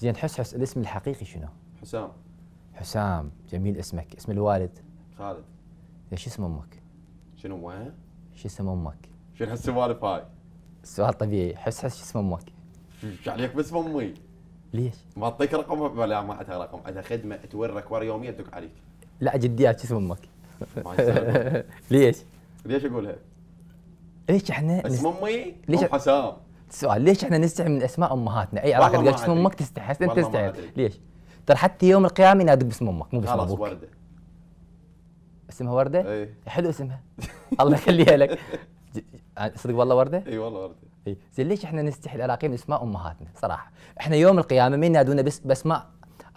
زين حس حس الاسم الحقيقي شنو؟ حسام حسام جميل اسمك اسم الوالد خالد ايش اسم امك؟ شنو امها؟ شو اسم امك؟ شنو هالسوالف هاي؟ السؤال طبيعي حس حس شو اسم امك؟ شو عليك باسم امي؟ ليش؟ ما اعطيك رقمها لا ما عندها رقم عندها خدمه تورك ورا يوميا تدق عليك لا جديات شو اسم امك؟ ليش؟ ليش اقولها؟ ليش احنا اسم امي؟ ليش حسام؟ سؤال ليش احنا نستحي من اسماء امهاتنا اي علاقه تقول اسم امك تستحي انت تستحي ليش ترى حتى يوم القيامه ينادوك باسم امك مو باسم ابوك خلاص ورده اسمها ورده اي حلو اسمها الله يخليها لك آه، صدق والله ورده اي والله ورده اي زين ليش احنا نستحي الاقي من اسماء امهاتنا صراحه احنا يوم القيامه مين ينادونا باسماء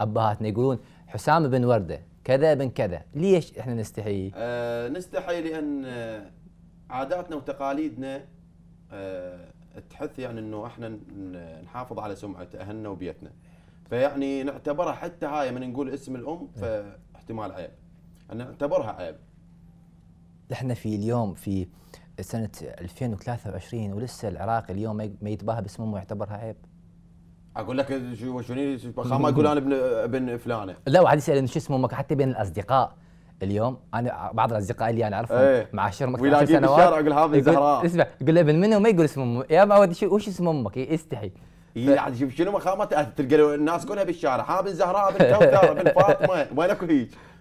ابهاتنا يقولون حسام بن ورده كذا بن كذا ليش احنا نستحي أه نستحي لان آه، عاداتنا وتقاليدنا أه تحث يعني انه احنا نحافظ على سمعه اهلنا وبيتنا فيعني نعتبرها حتى هاي من نقول اسم الام نعم. فاحتمال عيب يعني نعتبرها عيب احنا في اليوم في سنه 2023 ولسه العراق اليوم ما يتباهى باسم امه يعتبرها عيب اقول لك شو شنو ما اقول انا ابن ابن فلانه لا واحد يسال شو اسم امك حتى بين الاصدقاء اليوم انا بعض الاصدقاء اللي انا اعرفهم ايه. مع مكتب ويلاقيه سنوات الشارع يقول هذه زهراء اسمع يقول ابن منه ما يقول اسم امه يا ما وش اسم امك يستحي إيه، يعني إيه، شوف شنو مخامه تلقى الناس كلها بالشارع ها بن زهراء بن كوثر بن فاطمه وينك هيك